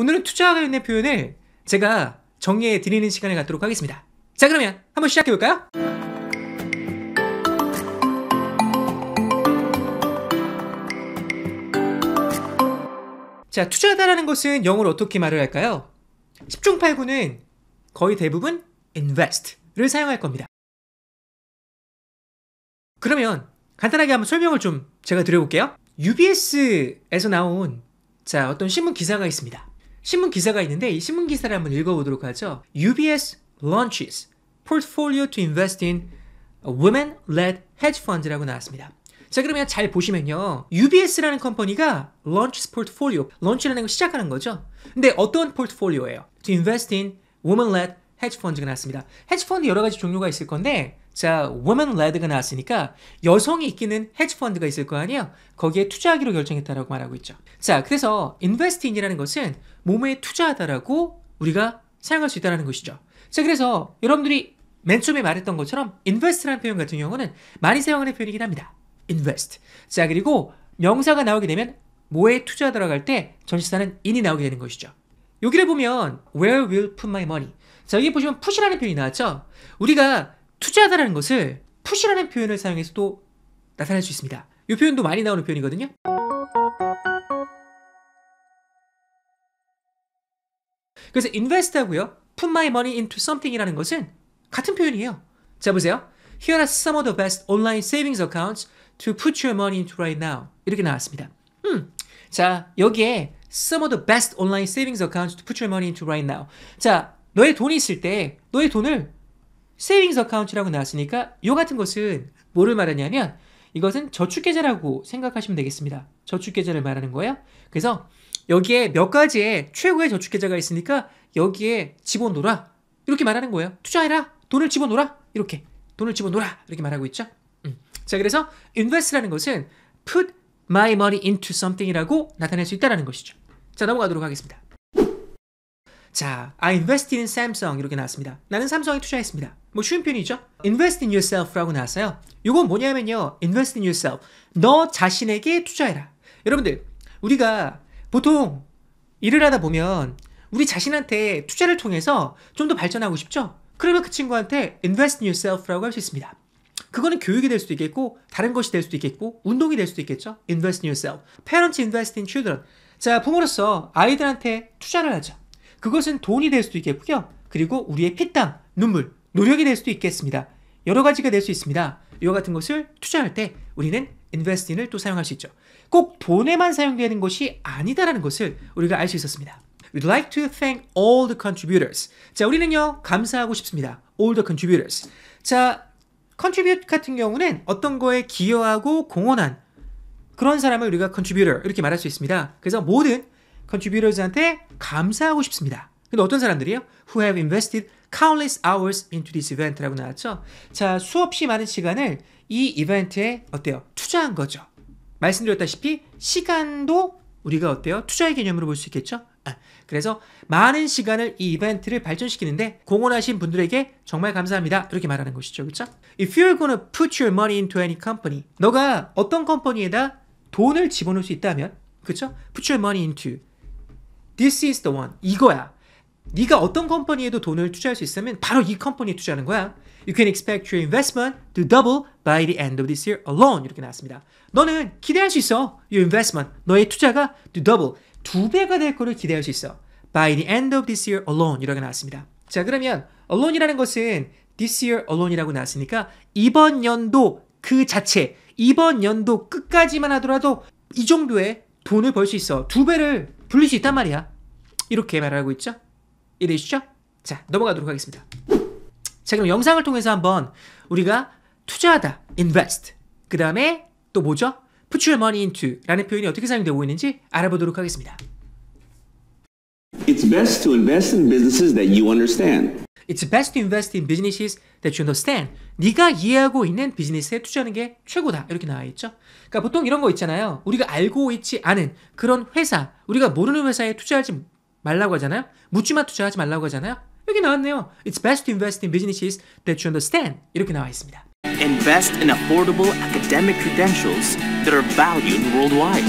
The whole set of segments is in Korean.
오늘은 투자에 관련된 표현을 제가 정리해 드리는 시간을 갖도록 하겠습니다. 자 그러면 한번 시작해 볼까요? 자 투자다라는 하 것은 영어로 어떻게 말을 할까요? 10중 8구는 거의 대부분 invest를 사용할 겁니다. 그러면 간단하게 한번 설명을 좀 제가 드려볼게요. UBS에서 나온 자 어떤 신문 기사가 있습니다. 신문 기사가 있는데 이 신문 기사를 한번 읽어보도록 하죠. UBS launches portfolio to invest in women-led hedge fund라고 나왔습니다. 자 그러면 잘 보시면요 UBS라는 컴퍼니가 launches portfolio, launch라는 걸 시작하는 거죠 근데 어떤 p o r t f o l i o 예요 to invest in women-led 헤지펀드가 나왔습니다. 헤지펀드 여러 가지 종류가 있을 건데 자, w o m a n led가 나왔으니까 여성이 이끄는 헤지펀드가 있을 거 아니에요? 거기에 투자하기로 결정했다라고 말하고 있죠. 자, 그래서 investing이라는 것은 몸에 투자하다라고 우리가 사용할 수 있다는 것이죠. 자, 그래서 여러분들이 맨 처음에 말했던 것처럼 invest라는 표현 같은 경우는 많이 사용하는 표현이긴 합니다. invest. 자, 그리고 명사가 나오게 되면 뭐에 투자 하러갈때전시사는 in이 나오게 되는 것이죠. 여기를 보면 where will put my money 자 여기 보시면 푸시라는 표현이 나왔죠 우리가 투자하다라는 것을 푸시라는 표현을 사용해서도 나타낼 수 있습니다 이 표현도 많이 나오는 표현이거든요 그래서 invest 하고요 put my money into something 이라는 것은 같은 표현이에요 자 보세요 Here are some of the best online savings accounts to put your money into right now 이렇게 나왔습니다 음, 자 여기에 some of the best online savings accounts to put your money into right now 자 너의 돈이 있을 때 너의 돈을 세이빙스 어카운트라고 나왔으니까 요 같은 것은 뭐를 말하냐면 이것은 저축계좌라고 생각하시면 되겠습니다. 저축계좌를 말하는 거예요. 그래서 여기에 몇 가지의 최고의 저축계좌가 있으니까 여기에 집어넣어라. 이렇게 말하는 거예요. 투자해라. 돈을 집어넣어라. 이렇게. 돈을 집어넣어라. 이렇게 말하고 있죠. 음. 자, 그래서 invest라는 것은 put my money into something이라고 나타낼 수 있다는 것이죠. 자, 넘어가도록 하겠습니다. 자, I invested in Samsung 이렇게 나왔습니다. 나는 삼성에 투자했습니다. 뭐 쉬운 편이죠 invest in yourself라고 나왔어요. 이건 뭐냐면요. invest in yourself. 너 자신에게 투자해라. 여러분들, 우리가 보통 일을 하다 보면 우리 자신한테 투자를 통해서 좀 더 발전하고 싶죠? 그러면 그 친구한테 invest in yourself라고 할 수 있습니다. 그거는 교육이 될 수도 있겠고 다른 것이 될 수도 있겠고 운동이 될 수도 있겠죠. invest in yourself. parents invest in children. 자, 부모로서 아이들한테 투자를 하죠. 그것은 돈이 될 수도 있겠고요. 그리고 우리의 피땀, 눈물, 노력이 될 수도 있겠습니다. 여러 가지가 될 수 있습니다. 이와 같은 것을 투자할 때 우리는 인베스틴을 또 사용할 수 있죠. 꼭 돈에만 사용되는 것이 아니다라는 것을 우리가 알 수 있었습니다. We'd like to thank all the contributors. 자, 우리는요, 감사하고 싶습니다. All the contributors. 자, contribute 같은 경우는 어떤 거에 기여하고 공헌한 그런 사람을 우리가 contributor 이렇게 말할 수 있습니다. 그래서 모든 컨 o n t r i 한테 감사하고 싶습니다. 근데 어떤 사람들이요? Who have invested countless hours into this event라고 나왔죠. 자, 수없이 많은 시간을 이 이벤트에 어때요? 투자한 거죠. 말씀드렸다시피 시간도 우리가 어때요? 투자의 개념으로 볼 수 있겠죠? 아, 그래서 많은 시간을 이 이벤트를 발전시키는데 공헌하신 분들에게 정말 감사합니다. 이렇게 말하는 것이죠. 그렇죠? If you're gonna put your money into any company 너가 어떤 컴퍼니에다 돈을 집어넣을 수 있다면 그렇죠? Put your money into This is the one. 이거야. 네가 어떤 컴퍼니에도 돈을 투자할 수 있으면 바로 이 컴퍼니에 투자하는 거야. You can expect your investment to double by the end of this year alone. 이렇게 나왔습니다. 너는 기대할 수 있어. Your investment, 너의 투자가 to double, 두 배가 될 거를 기대할 수 있어. By the end of this year alone. 이렇게 나왔습니다. 자, 그러면 alone이라는 것은 this year alone이라고 나왔으니까 이번 연도 그 자체, 이번 연도 끝까지만 하더라도 이 정도의 돈을 벌 수 있어. 두 배를 불릴 수 있단 말이야. 이렇게 말하고 있죠? 이해되시죠? 자, 넘어가도록 하겠습니다. 자, 그럼 영상을 통해서 한번 우리가 투자하다, invest. 그 다음에 또 뭐죠? put your money into 라는 표현이 어떻게 사용되고 있는지 알아보도록 하겠습니다. It's best to invest in businesses that you understand. It's best to invest in businesses that you understand. 네가 이해하고 있는 비즈니스에 투자하는 게 최고다. 이렇게 나와 있죠. 그러니까 보통 이런 거 있잖아요. 우리가 알고 있지 않은 그런 회사, 우리가 모르는 회사에 투자하지 말라고 하잖아요. 묻지마 투자하지 말라고 하잖아요. 여기 나왔네요. It's best to invest in businesses that you understand. 이렇게 나와 있습니다. Invest in affordable academic credentials that are valued worldwide.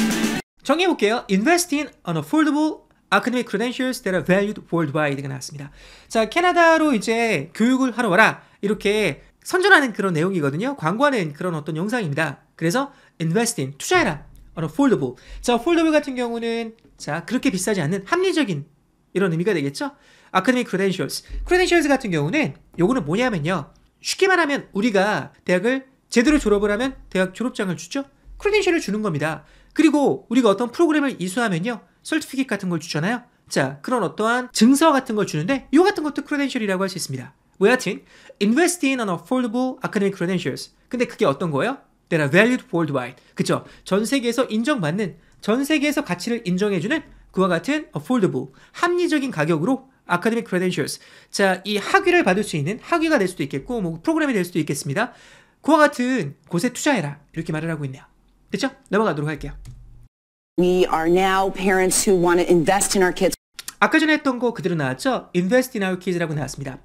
정해 볼게요. Invest in an affordable Academic Credentials that are valued worldwide가 나왔습니다. 자, 캐나다로 이제 교육을 하러 와라. 이렇게 선전하는 그런 내용이거든요. 광고하는 그런 어떤 영상입니다. 그래서 invest in, 투자해라. on affordable. 자, affordable 같은 경우는 자, 그렇게 비싸지 않는 합리적인 이런 의미가 되겠죠? Academic Credentials. Credentials 같은 경우는 요거는 뭐냐면요. 쉽게 말하면 우리가 대학을 제대로 졸업을 하면 대학 졸업장을 주죠? 크레덴셜을 주는 겁니다. 그리고 우리가 어떤 프로그램을 이수하면요. 솔트피킷 같은 걸 주잖아요. 자, 그런 어떠한 증서 같은 걸 주는데 이 같은 것도 크레덴셜이라고 할 수 있습니다. 왜 하여튼 invest in an affordable academic credentials. 근데 그게 어떤 거예요? That are valued worldwide. 그쵸? 전 세계에서 인정받는, 전 세계에서 가치를 인정해주는 그와 같은 affordable, 합리적인 가격으로 academic credentials. 자, 이 학위를 받을 수 있는 학위가 될 수도 있겠고, 뭐 프로그램이 될 수도 있겠습니다. 그와 같은 곳에 투자해라. 이렇게 말을 하고 있네요. 됐죠? 넘어가도록 할게요. We are now parents who want to invest in our kids. 아까 전에 했던 거 그대로 나왔죠? Invest in our kids라고 나왔습니다.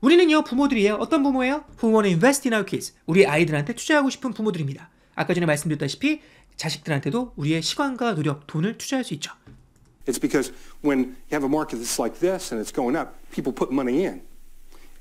우리는요 부모들이에요. 어떤 부모예요? Who want to invest in our kids. 우리 아이들한테 투자하고 싶은 부모들입니다. 아까 전에 말씀드렸다시피 자식들한테도 우리의 시간과 노력, 돈을 투자할 수 있죠. It's because when you have a market that's like this and it's going up, people put money in.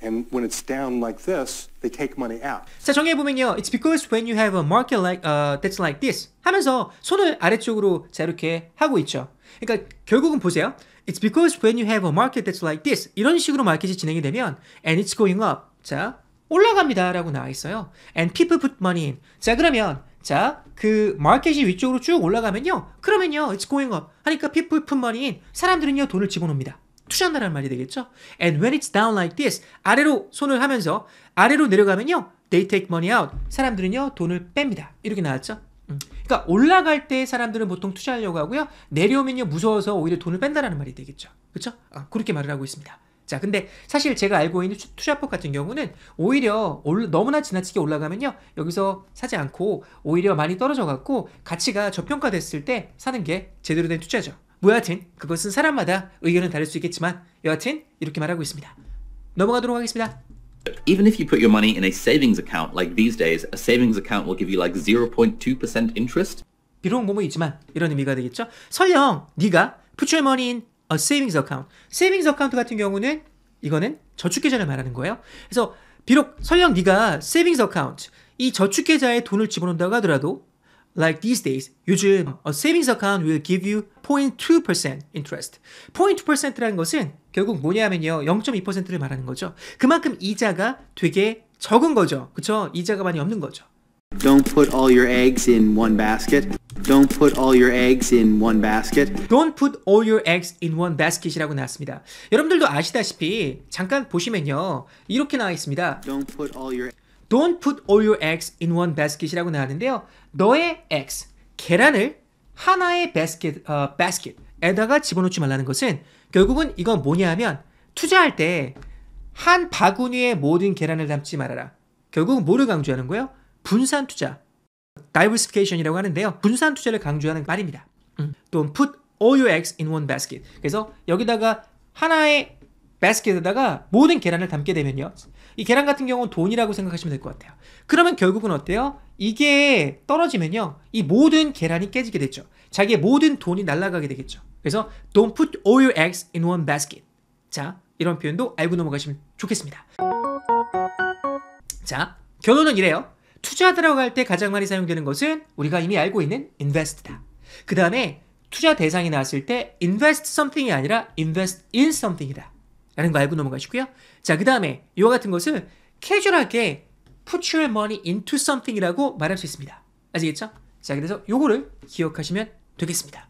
And when it's down like this, they take money out. 자 정해 보면요, it's because when you have a market like uh, that's like this 하면서 손을 아래쪽으로 자 이렇게 하고 있죠. 그러니까 결국은 보세요. It's because when you have a market that's like this 이런 식으로 마켓이 진행이 되면 and it's going up 자 올라갑니다라고 나와 있어요. And people put money in. 자 그러면 자, 그 마켓이 위쪽으로 쭉 올라가면요. 그러면요. It's going up. 하니까 people put money in. 사람들은요. 돈을 집어넣습니다. 투셨다라는 말이 되겠죠. And when it's down like this, 아래로 손을 하면서 아래로 내려가면요, they take money out. 사람들은요 돈을 뺍니다. 이렇게 나왔죠. 음. 그러니까 올라갈 때 사람들은 보통 투자하려고 하고요, 내려오면요 무서워서 오히려 돈을 뺀다라는 말이 되겠죠. 그렇죠? 아, 그렇게 말을 하고 있습니다. 자, 근데 사실 제가 알고 있는 투자법 같은 경우는 오히려 올, 너무나 지나치게 올라가면요. 여기서 사지 않고 오히려 많이 떨어져 갖고 가치가 저평가됐을 때 사는 게 제대로 된 투자죠. 무여하튼 그것은 사람마다 의견은 다를 수 있겠지만 여하튼 이렇게 말하고 있습니다. 넘어가도록 하겠습니다. Even if you put your money in a savings account like these days, a savings account will give you like 0.2% interest. 비록 모모이지만 이런 의미가 되겠죠. 설령 네가 put your money in a savings account. savings account 같은 경우는 이거는 저축 계좌를 말하는 거예요. 그래서 비록 설령 네가 savings account 이 저축 계좌에 돈을 집어넣는다고 하더라도 Like these days, 요즘 a savings account will give you 0.2% interest. 0.2%라는 것은 결국 뭐냐면요. 0.2%를 말하는 거죠. 그만큼 이자가 되게 적은 거죠. 그쵸? 이자가 많이 없는 거죠. Don't put all your eggs in one basket. Don't put all your eggs in one basket. Don't put all your eggs in one basket이라고 나왔습니다. 여러분들도 아시다시피 잠깐 보시면요. 이렇게 나와 있습니다. Don't put all your Don't put all your eggs in one basket이라고 나왔는데요. 너의 eggs, 계란을 하나의 basket, 어, basket에다가 집어넣지 말라는 것은 결국은 이건 뭐냐 하면 투자할 때 한 바구니에 모든 계란을 담지 말아라. 결국 뭐를 강조하는 거예요? 분산 투자. d i i v e r s f i c a t i o n 이라고 하는데요. 분산 투자를 강조하는 말입니다. 음. Don't put all your eggs in one basket. 그래서 여기다가 하나의 basket에다가 모든 계란을 담게 되면요. 이 계란 같은 경우는 돈이라고 생각하시면 될 것 같아요. 그러면 결국은 어때요? 이게 떨어지면요. 이 모든 계란이 깨지게 되죠. 자기의 모든 돈이 날아가게 되겠죠. 그래서 don't put all your eggs in one basket. 자, 이런 표현도 알고 넘어가시면 좋겠습니다. 자, 결론은 이래요. 투자 들어갈 때 가장 많이 사용되는 것은 우리가 이미 알고 있는 invest다. 그 다음에 투자 대상이 나왔을 때 invest something이 아니라 invest in something이다. 라는 거 알고 넘어가시고요. 자, 그 다음에 이와 같은 것을 캐주얼하게 put your money into something 이라고 말할 수 있습니다. 아시겠죠? 자, 그래서 요거를 기억하시면 되겠습니다.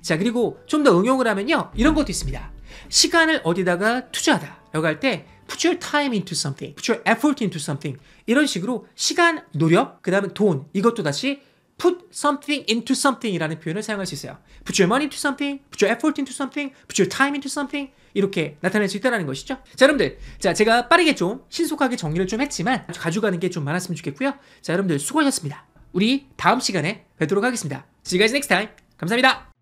자, 그리고 좀 더 응용을 하면요. 이런 것도 있습니다. 시간을 어디다가 투자하다 라고 할 때 put your time into something, put your effort into something 이런 식으로 시간, 노력, 그 다음에 돈 이것도 다시 put something into something이라는 표현을 사용할 수 있어요. put your money into something, put your effort into something, put your time into something 이렇게 나타낼 수 있다는 것이죠. 자 여러분들 자 제가 빠르게 좀 신속하게 정리를 좀 했지만 가져가는 게 좀 많았으면 좋겠고요. 자 여러분들 수고하셨습니다. 우리 다음 시간에 뵙도록 하겠습니다. See you guys next time. 감사합니다.